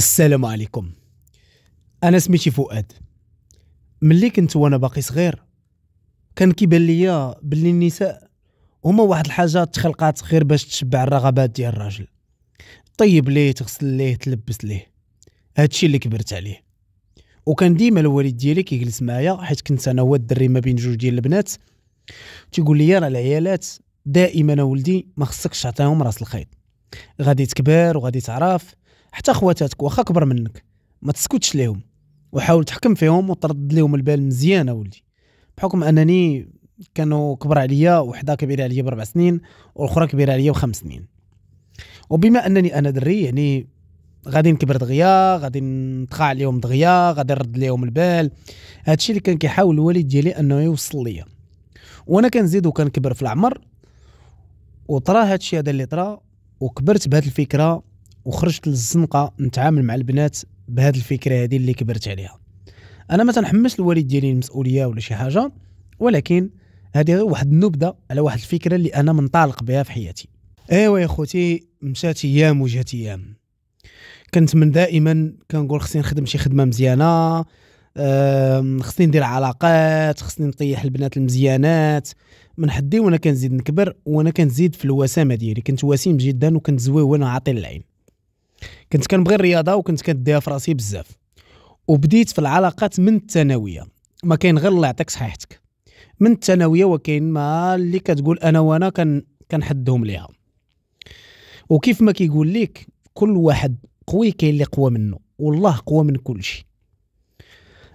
السلام عليكم انا سميتي فؤاد ملي كنت وانا باقي صغير كان كيبان ليا بلي النساء هما واحد الحاجه تخلقات غير باش تشبع الرغبات ديال الراجل طيب ليه تغسل ليه تلبس ليه هادشي اللي كبرت عليه وكان ديما الوالد ديالي كيجلس معايا حيت كنت انا هو الدري ما بين جوج ديال البنات تيقول لي راه العيالات دائما ولدي ما خصكش تعطيهم راس الخيط غادي تكبر وغادي تعرف حتى خواتاتك واخا كبر منك ما تسكتش ليهم وحاول تحكم فيهم وترد ليهم البال مزيان اولدي بحكم انني كانوا كبر عليا وحده كبيره عليا باربع سنين والاخرى كبيره عليا بخمس سنين وبما انني انا دري يعني غادي نكبر دغيا غادي نتقاع عليهم دغيا غادي نرد ليهم البال هادشي اللي كان كيحاول الوالد ديالي انه يوصل ليا وانا كنزيد وكنكبر في العمر وطرا هادشي هذا اللي طرا وكبرت بهاد الفكره وخرجت للزنقه نتعامل مع البنات بهاد الفكره هادي اللي كبرت عليها انا ما تنحملش الوالد ديالي المسؤوليه ولا شي حاجه ولكن هادي غير واحد النبذه على واحد الفكره اللي انا منطلق بها في حياتي ايوا يا خوتي مشات ايام وجات ايام كنت من دائما كنقول خصني نخدم شي خدمه مزيانه خصني ندير علاقات خصني نطيح البنات المزيانات من حدي وانا كنزيد نكبر وانا كنزيد في الوسامه ديالي كنت وسيم جدا وكنت زوي وانا عاطي العين كنت كنبغي الرياضه وكنت كنديها في راسي بزاف وبديت في العلاقات من الثانويه ما كاين غير الله يعطيك صحيحتك من الثانويه وكاين ما اللي كتقول انا وانا كان كنحدهم ليها وكيف ما كيقول لك كل واحد قوي كاين اللي قوى منه والله قوى من كل شيء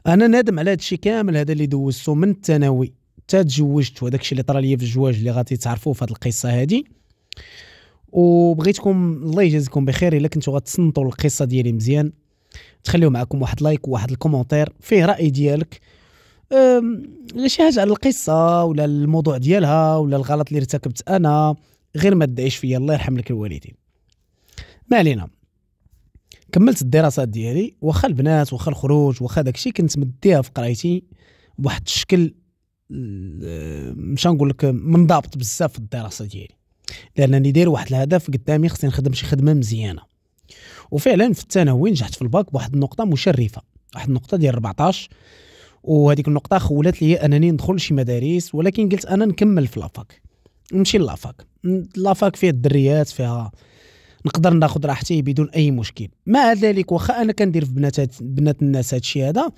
انا نادم على هادشي كامل هذا اللي دوزته من الثانوي حتى تزوجت وداكشي اللي طرا ليا في الزواج اللي غادي تعرفوه في هذه القصه هذه وبغيتكم الله يجازيكم بخير الا كنتو غتصنتوا القصه ديالي مزيان تخليو معكم واحد لايك وواحد الكومونتير فيه راي ديالك غير شي حاجه على القصه ولا الموضوع ديالها ولا الغلط اللي ارتكبت انا غير ما تدعيش فيا الله يرحم لك الوالدين ما علينا كملت الدراسات ديالي واخا البنات واخا الخروج واخا داكشي كنت مديها في قرايتي بواحد الشكل مش نقول لك منضبط بزاف في الدراسه ديالي لانني داير واحد الهدف قدامي خصني نخدم شي خدمه مزيانه وفعلا في الثانوي نجحت في الباك بواحد النقطه مشرفه واحد النقطه ديال 14 وهذيك النقطه خولت لي انني ندخل شي مدارس ولكن قلت انا نكمل في لافاك نمشي لافاك لافاك فيها الدريات فيها نقدر ناخذ راحتي بدون اي مشكل مع ذلك واخا انا كندير في بنات بنات الناس هذا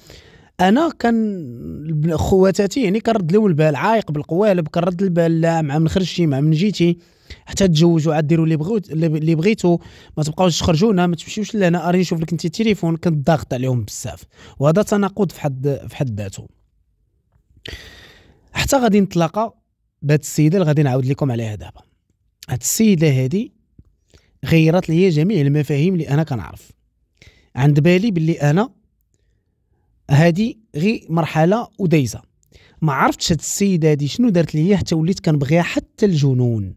انا كان خواتاتي يعني كنرد لهم البال عايق بالقوالب كنرد البال لا مع من خرجتي مع من جيتي حتى تجوجوا عاد ديروا اللي بغيتو اللي بغيتوا ما تبقاوش تخرجونا ما تمشيوش لهنا اري نشوف لك انت التليفون كنت ضاغط عليهم بزاف وهذا تناقض في حد في حد ذاته حتى غادي نتلاقى بهاد السيده اللي غادي نعاود لكم عليها دابا هاد السيده هادي غيرت ليا جميع المفاهيم اللي انا كنعرف عند بالي باللي انا هادي غي مرحله ودايزه ما عرفتش هاد السيده هادي شنو دارت ليا حتى وليت كنبغيها حتى الجنون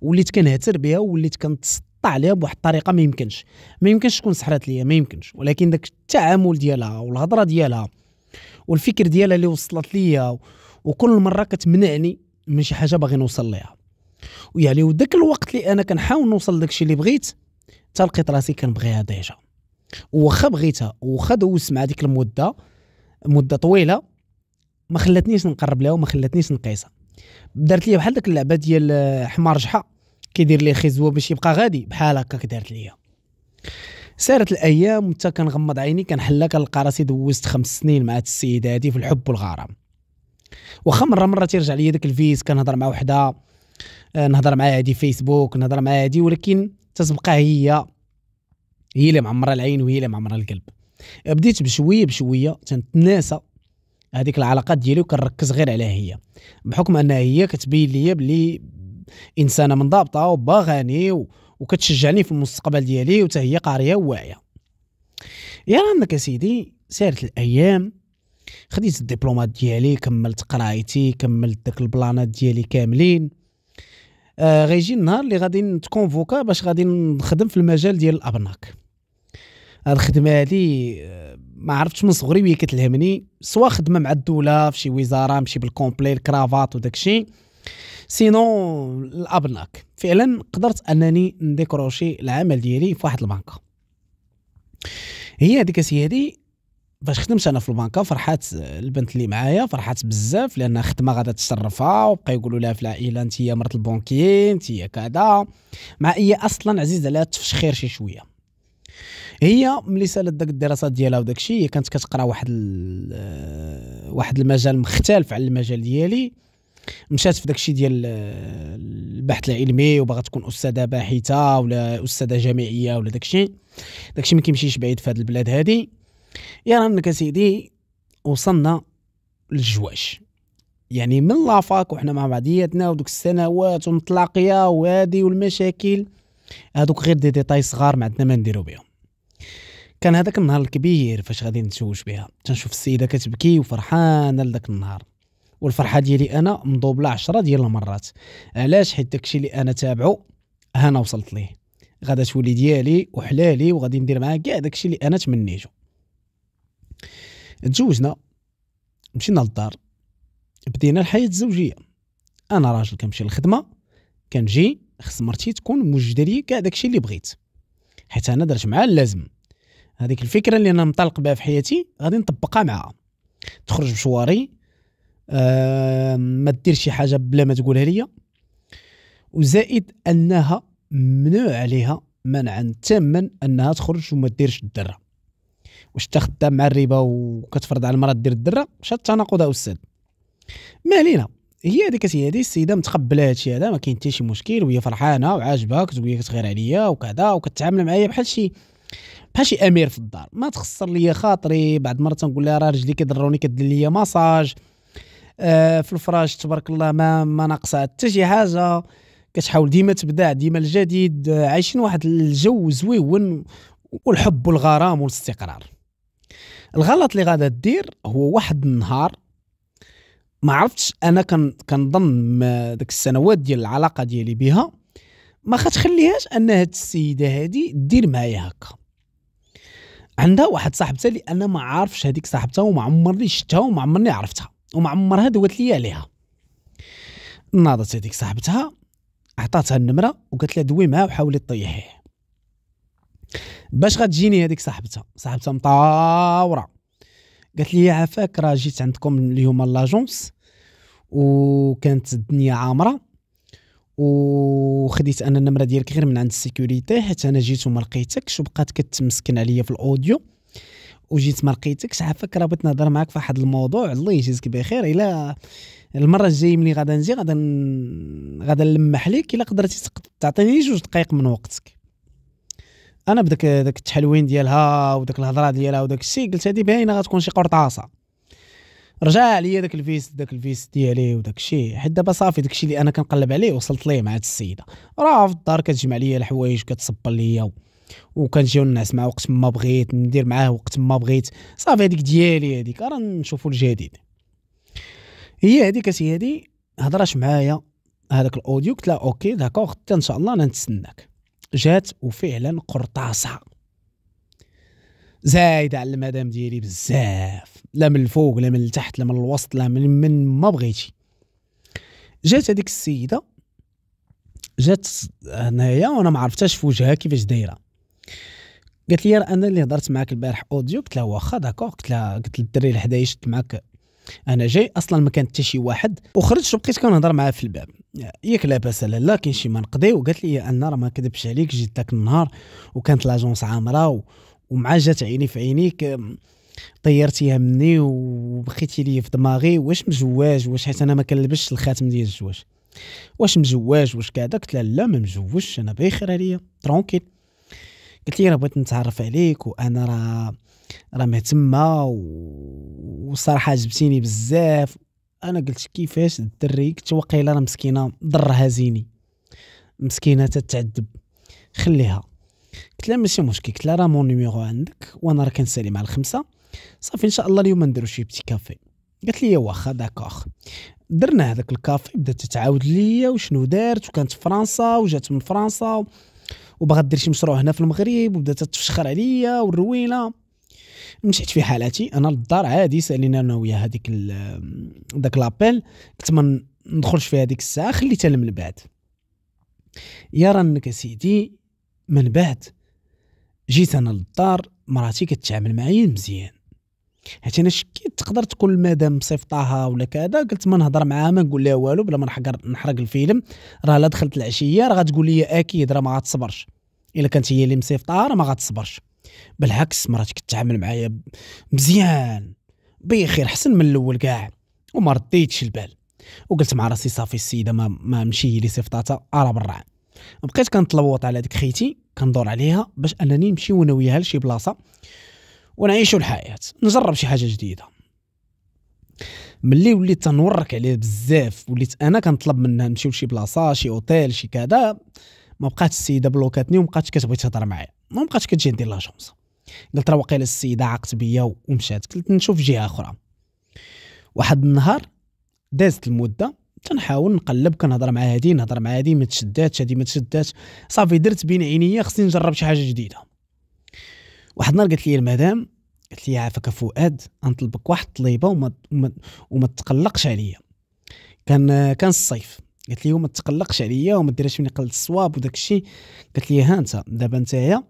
وليت كنهتر بها وليت كنتسطع عليها بواحد الطريقه ما يمكنش ما يمكنش تكون سحرات ليا ما يمكنش ولكن داك التعامل ديالها والهضره ديالها والفكر ديالها اللي وصلت ليا وكل مره كتمنعني من شي حاجه باغي نوصل ليها ويعني وداك الوقت اللي انا كنحاول نوصل الشيء اللي بغيت تلقيت راسي كنبغيها ديجا واخا بغيتها واخا دوزت مع ديك المده مده طويله ما خلاتنيش نقرب لها وما خلاتنيش نقيسها دارت لي بحال ديك اللعبه ديال آه، حمار جحا كيدير لي خزوه باش يبقى غادي بحال هكاك دارت ليا سارت الايام حتى كنغمض عيني كنحلها كنلقى راسي دوزت خمس سنين مع هاد السيده هادي في الحب والغرام واخا مره مره تيرجع ليا داك الفيس كنهضر مع وحده آه، نهضر معاها هادي فيسبوك نهضر معاها هادي ولكن تتبقى هي هي اللي معمره العين وهي اللي معمره القلب بديت بشويه بشويه تنتناسى هذيك العلاقات ديالي وكنركز غير عليها هي بحكم انها هي كتبين لي بلي انسانه منضبطه وباغاني وكتشجعني في المستقبل ديالي وتا هي قاريه وواعيه يا عندك سيدي سارت الايام خديت الدبلومات ديالي كملت قرايتي كملت داك البلانات ديالي كاملين آه غيجي النهار اللي غادي نتكونفوكا باش غادي نخدم في المجال ديال الابناك الخدمه هذه ما عرفتش من صغري وهي كتلهمني سوا خدمه مع الدوله في شي وزاره مشي بالكومبلي الكرافات وداك الشيء سينو الابناك فعلا قدرت انني نديكروشي العمل ديالي في واحد البنكه هي هذيك سيادي باش خدمت انا في البنكه فرحات البنت اللي معايا فرحات بزاف لان خدمه غادا تشرفها وبقى يقولوا لها في العائله انت هي مرت البونكي انت هي كذا مع هي اصلا عزيز عليها التفشخير شي شويه هي ملي سالت داك الدراسات ديالها وداك الشيء هي كانت كتقرا واحد آه، واحد المجال مختلف على المجال ديالي مشات في داك الشيء ديال آه، البحث العلمي وباغا تكون استاذه باحثه ولا استاذه جامعيه ولا داك الشيء داك الشيء ما كيمشيش بعيد في هذه البلاد هذه يا انك سيدي وصلنا للجواج يعني من لافاك وحنا مع بعضياتنا ودوك السنوات ومطلاقية وهادي والمشاكل هادوك غير دي ديتاي صغار ما عندنا ما نديرو بهم كان هذاك النهار الكبير فاش غادي نتزوج بها تنشوف السيده كتبكي وفرحانه لذاك النهار والفرحه ديالي انا مضوبله عشرة ديال المرات علاش حيت داكشي اللي انا تابعو انا وصلت ليه غادا تولي ديالي وحلالي وغادي ندير معاها كاع داكشي اللي انا تمنيتو تزوجنا مشينا للدار بدينا الحياه الزوجيه انا راجل كنمشي للخدمه كنجي خص مرتي تكون موجده ليا كاع داكشي اللي بغيت حيت انا درت معاها اللازم هذيك الفكره اللي انا مطلق بها في حياتي غادي نطبقها معها تخرج بشواري أه ما دير شي حاجه بلا ما تقولها ليا وزائد انها ممنوع عليها منعا تاما انها تخرج وما ديرش الدره واش تخدم مع الربا وكتفرض على المراه دير الدره واش التناقض استاذ ما علينا هي هذيك هي هذه السيده متقبله هادشي هذا ما كاين حتى شي مشكل وهي فرحانه وعاجبها كتقول لي كتغير عليا وكذا وكتعامل معايا بحال شي بحال شي امير في الدار ما تخسر ليا خاطري بعد مره تنقول لها راه رجلي كيضروني كدير ليا ماساج آه في الفراش تبارك الله ما ما ناقصها حتى شي حاجه كتحاول ديما تبدع ديما الجديد آه، عايشين واحد الجو زويون والحب والغرام والاستقرار الغلط اللي غادا دير هو واحد النهار ما عرفتش انا كنظن ديك السنوات ديال العلاقه ديالي بها ما خاتخليهاش ان هاد السيده هادي دير معايا هكا عندها واحد صاحبتها اللي انا ما عارفش هذيك صاحبتها وما عمرني شفتها وما عمرني عرفتها وما عمرها دوات لي عليها ناضت هذيك صاحبتها عطاتها النمره وقالت لها دوي معاه وحاولي طيحيه باش غتجيني هذيك صاحبتها صاحبتها مطاوره قالت لي عافاك راه جيت عندكم اليوم لاجونس وكانت الدنيا عامره وخديت انا النمره ديالك غير من عند السيكوريتي حيت انا جيت وما لقيتكش وبقات كتمسكن عليا في الاوديو وجيت ما لقيتكش عافاك راه بغيت نهضر معاك في واحد الموضوع الله يجزيك بخير الا المره الجايه ملي غادا نجي غادا غادا نلمح لك الا قدرتي تعطيني جوج دقائق من وقتك انا بداك داك التحلوين ديالها وداك الهضره ديالها وداك الشيء قلت هذه باينه غتكون شي قرطاسه رجع عليا داك الفيس داك الفيس ديالي وداك الشيء حيت دابا صافي داك الشيء اللي انا كنقلب عليه وصلت ليه مع هاد السيده راه في الدار كتجمع ليا الحوايج وكتصبر ليا وكنجيو ننعس معاه وقت ما بغيت ندير معاه وقت ما بغيت صافي هذيك ديالي هذيك راه نشوفوا الجديد هي هذيك سيدي هضرات معايا هذاك الاوديو قلت لها اوكي داكوغ حتى ان شاء الله انا نتسناك جات وفعلا قرطاسه زايده على المدام ديالي بزاف لا من الفوق لا من التحت لا من الوسط لا من من ما بغيتي جات هذيك السيده جات هنايا وانا ما عرفتهاش في وجهها كيفاش دايره قالت لي انا اللي هضرت معاك البارح اوديو قلت لها واخا داكور قلت لها قلت للدري اللي حدايا شفت معاك انا جاي اصلا ما كان حتى شي واحد وخرجت وبقيت كنهضر معاه في الباب ياك لاباس لا كاين شي ما نقضي وقالت لي انا راه ما كذبش عليك جيت ذاك النهار وكانت لاجونس عامره و... ومع جات عيني في عينيك طيرتيها مني وبقيتي لي في دماغي واش مزواج واش حيت انا ما كنلبسش الخاتم ديال الزواج واش مزواج واش كذا قلت لها لا ما مزوجش انا بخير عليا ترونكيل قلت لي راه بغيت نتعرف عليك وانا راه راه مهتمه وصراحه عجبتيني بزاف انا قلت كيفاش الدري كنت واقيلا راه مسكينه ضرها زيني مسكينه تتعذب خليها قلت لها ماشي مشكل قلت لها راه مون نيميرو عندك وانا راه كنسالي مع الخمسه صافي ان شاء الله اليوم نديرو شي بتي كافي قالت لي واخا داكوغ درنا هذاك الكافي بدات تتعاود ليا وشنو دارت وكانت في فرنسا وجات من فرنسا وباغا دير شي مشروع هنا في المغرب وبدات تفشخر عليا والروينه مشيت في حالاتي انا للدار عادي سالينا انا ويا هذيك داك لابيل كنت ما ندخلش في هذيك الساعه خليتها من بعد يا رانك سيدي من بعد جيت انا للدار مراتي كتعامل معايا مزيان حيت انا شكيت تقدر تكون المدام مصيفطاها ولا كذا قلت ما نهضر معاها ما نقول لها والو بلا ما نحقر نحرق الفيلم راه لا دخلت العشيه راه غتقول لي اكيد راه ما غتصبرش الا كانت هي اللي مصيفطاها راه ما غتصبرش بالعكس مرات كتعامل معايا مزيان بخير حسن من الاول كاع وما رديتش البال وقلت مع راسي صافي السيده ما, ما ماشي هي اللي صيفطاتها راه برا بقيت كنتلوط على ديك خيتي كندور عليها باش انني نمشي وياها لشي بلاصه ونعيش الحياه نجرب شي حاجه جديده ملي وليت تنورك عليه بزاف وليت انا كنطلب منها نمشيو لشي بلاصه شي اوتيل شي كذا ما بقاتش السيده بلوكاتني وما بقاتش كتبغي تهضر معايا ما بقاتش كتجي ندير لها شونس قلت راه واقيلا السيده عاقت بيا ومشات قلت نشوف جهه اخرى واحد النهار دازت المده تنحاول نقلب كنهضر مع هادي نهضر مع هادي ما تشداتش هادي ما تشداتش صافي درت بين عينيا خصني نجرب شي حاجه جديده واحد النهار قالت لي المدام قالت لي عافاك فؤاد غنطلبك واحد الطليبه وما وما, وما تقلقش عليا كان كان الصيف قالت لي وما تقلقش عليا وما ديرهاش مني قلت الصواب وداك الشيء قالت لي ها انت دابا نتايا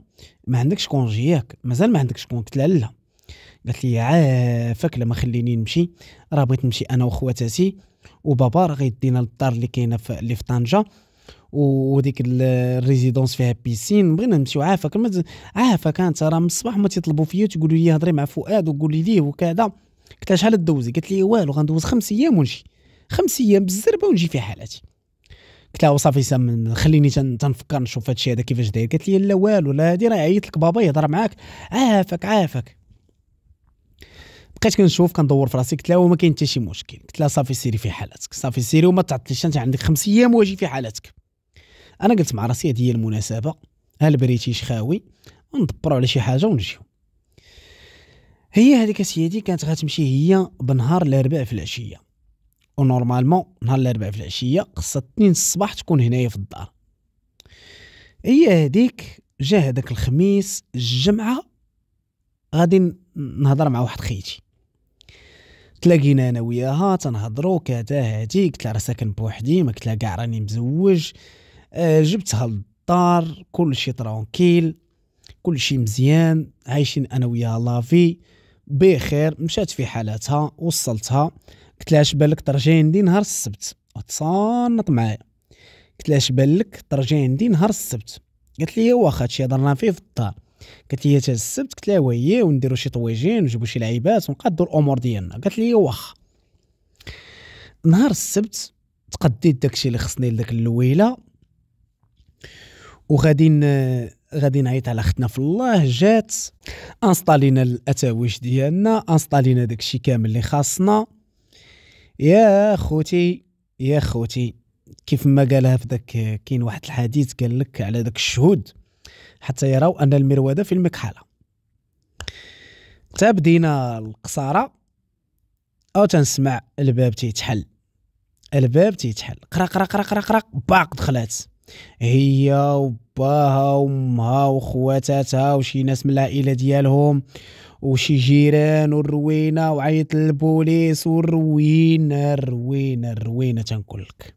ما عندكش كونجي ياك مازال ما عندكش كونجي قلت لها لا قالت لي عافاك لما خليني نمشي راه بغيت نمشي انا وخواتاتي وبابا راه غيدينا للدار اللي كاينه في اللي في طنجه وديك الريزيدونس فيها بيسين بغينا نمشيو عافاك عافاك انت راه من الصباح ما تيطلبوا فيا تيقولوا لي هضري مع فؤاد وقولي ليه وكذا قلت لها شحال دوزي قالت لي والو غندوز خمس ايام ونجي خمس ايام بالزربه ونجي في حالاتي قلت لها وصافي سام خليني تنفكر نشوف هادشي هذا كيفاش داير قالت لي لا والو لا هادي راه عيط لك بابا يهضر معاك عافاك عافاك بقيت كنشوف كندور في راسي قلت لها وما كاين حتى شي مشكل قلت لها صافي سيري في حالاتك صافي سيري وما تعطليش انت عندك خمس ايام واجي في حالاتك انا قلت مع راسي هذه هي المناسبه البريتيش خاوي ندبروا على شي حاجه ونجيو هي هذيك سيدي كانت غتمشي هي بنهار الاربعاء في العشيه ونورمالمون نهار الاربعاء في العشيه خصها 2 الصباح تكون هنايا في الدار هي هذيك جا هذاك الخميس الجمعه غادي نهضر مع واحد خيتي تلاقينا انا وياها تنهضرو كذا هذيك قلت لها راه ساكن بوحدي ما قلت لها كاع راني مزوج آه، جبتها للدار كل شيء ترونكيل كل شيء مزيان عايشين انا وياها لافي بخير مشات في حالاتها وصلتها قلت لها بالك ترجعي عندي نهار السبت تصنط معايا قلت لها بالك ترجعي عندي نهار السبت قالت لي واخا هادشي هضرنا فيه في الدار قالت لي حتى السبت قلت لها وي ونديرو شي طويجين ونجيبو شي لعيبات ونقادو الامور ديالنا قالت لي واخا نهار السبت تقديت داكشي اللي خصني لداك اللويله وغادي غادي نعيط على اختنا في الله جات انسطالينا الاتاويش ديالنا انسطالينا داكشي كامل اللي خاصنا يا خوتي يا خوتي كيف ما قالها في داك كاين واحد الحديث قال لك على داك الشهود حتى يراو ان المروده في المكحله تا بدينا القصاره او تنسمع الباب تيتحل الباب تيتحل قرا قرا قرا قرا قرا باق دخلات هي وباها وامها وخواتاتها وشي ناس من العائله ديالهم وشي جيران والروينه وعيط للبوليس والروينه الروينه الروينه تنقول لك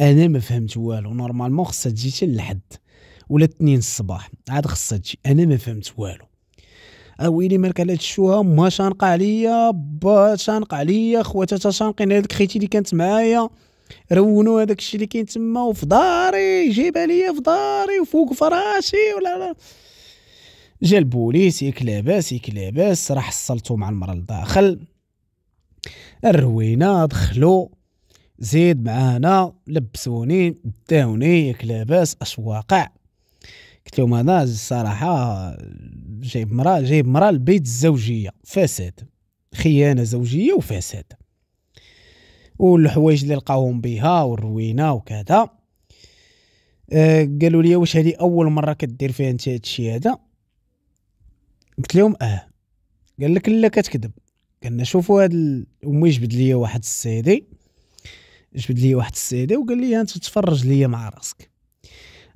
انا ما فهمت والو نورمالمون خصها تجي حتى لحد ولا اثنين الصباح عاد خصها تجي انا ما فهمت والو اويلي أه، مالك على هاد الشوها ما شانق عليا با شانق عليا خواتاتها شانقين على ديك خيتي اللي كانت معايا رونوا هذاك الشيء اللي كاين تما وفي داري جيبها ليا في داري وفوق فراشي ولا لا جا البوليس ياك لاباس ياك لاباس راه حصلتو مع المرا لداخل الروينه دخلو زيد معانا لبسوني داوني ياك لاباس اش واقع قلت لهم انا الصراحه جايب مرا جايب مرا لبيت الزوجيه فساد خيانه زوجيه وفساد والحوايج اللي لقاوهم بها والروينه وكذا أه قالوا لي واش هذه اول مره كدير فيها انت هادشي هذا قلت لهم اه قال لك لا كتكذب قالنا شوفوا هاد ال... امي جبد لي واحد السيدي جبد لي واحد السيدي وقال لي انت تفرج ليا مع راسك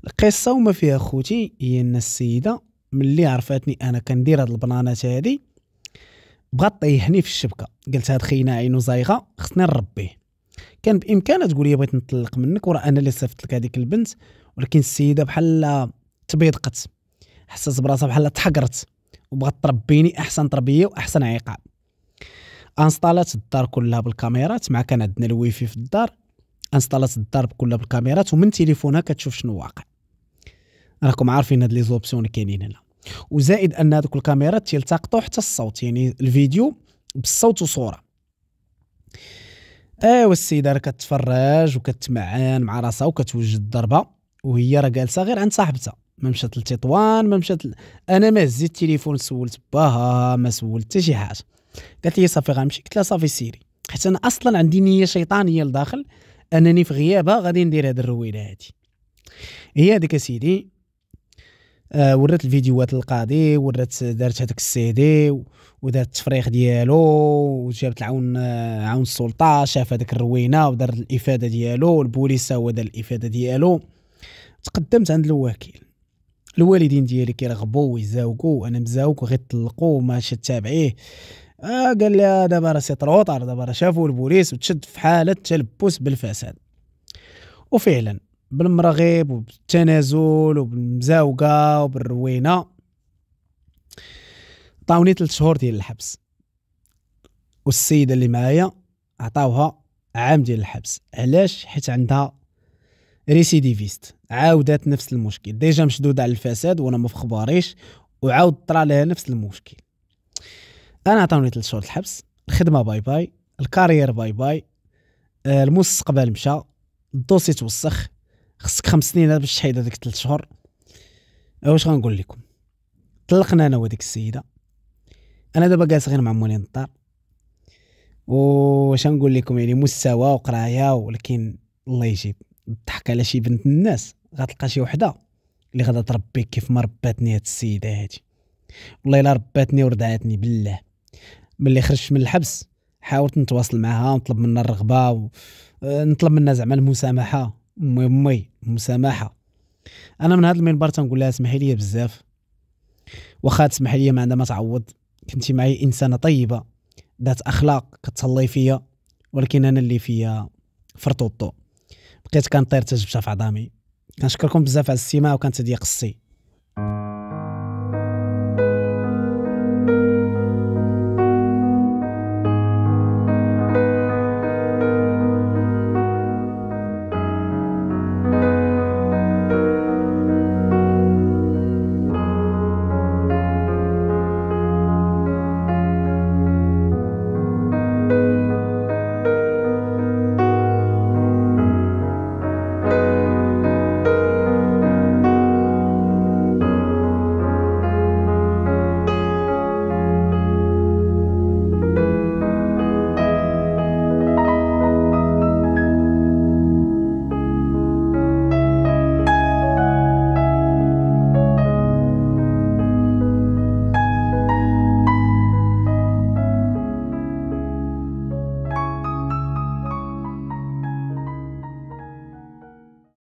القصه وما فيها خوتي هي ان السيده ملي عرفاتني انا كندير هاد البنانات هادي بغات طيحني في الشبكه قلت هاد خينا عينو زايغه خصني نربيه كان بامكانها تقول لي بغيت نطلق منك وراه انا اللي صيفط لك هذيك البنت ولكن السيده بحال تبيضقت حسات براسها بحال تحقرت وبغات تربيني احسن تربيه واحسن عقاب انستالات الدار كلها بالكاميرات مع كان عندنا الويفي في الدار انستالات الدار كلها بالكاميرات ومن تليفونها كتشوف شنو واقع راكم عارفين هاد لي زوبسيون اللي كاينين هنا وزائد ان هذوك الكاميرات تيلتقطوا حتى الصوت يعني الفيديو بالصوت وصوره ايوا آه، السيده راه كتفرج وكتمعن مع راسها وكتوجد الضربه وهي راه جالسه غير عند صاحبتها ما مشات لتطوان ما مشات ل... انا ما هزيت التليفون سولت باها ما سولت حتى شي حاجه قالت لي صافي غنمشي قلت لها صافي سيري حيت انا اصلا عندي نيه شيطانيه لداخل انني في غيابها غادي ندير هاد الرويله هادي هي هذيك سيدي آه، ورات الفيديوهات القاضي ورات دارت هذاك السي دي ودارت التفريخ ديالو وجابت العون آه، عون السلطه شاف هذاك الروينه ودار الافاده ديالو البوليس هو دار الافاده ديالو تقدمت عند الوكيل الوالدين ديالي كيرغبوا ويزاوقوا انا مزاوق وغير طلقوا ماشي تابعيه آه قال لي آه، دابا راه سي طروطار دابا راه شافوا البوليس وتشد في حاله تلبس بالفساد وفعلا بالمراغيب وبالتنازل وبالمزاوقة وبالروينة عطاوني ثلاث شهور ديال الحبس والسيدة اللي معايا عطاوها عام ديال الحبس علاش حيت عندها ريسيديفيست عاودات نفس المشكل ديجا مشدودة على الفساد وانا ما فخباريش وعاود طرا لها نفس المشكل انا عطاوني ثلاث شهور الحبس الخدمه باي باي الكارير باي باي آه، المستقبل مشى الدوسي توسخ خصك خمس سنين باش تحيد هذيك ثلاث شهور أه، واش غنقول لكم طلقنا انا وديك السيده انا دابا جالس غير مع مولين الدار واش نقول لكم يعني مستوى وقرايه ولكن الله يجيب الضحك على شي بنت الناس غتلقى شي وحده اللي غادا تربيك كيف ما رباتني هاد السيده هادي والله الا رباتني وردعتني بالله ملي خرجت من الحبس حاولت نتواصل معها ونطلب منها الرغبه ونطلب آه، منها زعما المسامحه مي مسامحه انا من هذا المنبر تنقول لها اسمحي لي بزاف واخا تسمحي لي ما عندها ما تعوض كنتي معي انسانه طيبه ذات اخلاق كتصلي فيا ولكن انا اللي فيا فرطوطو بقيت كنطير تجبشه في عظامي كنشكركم بزاف على الاستماع وكنتضيق السي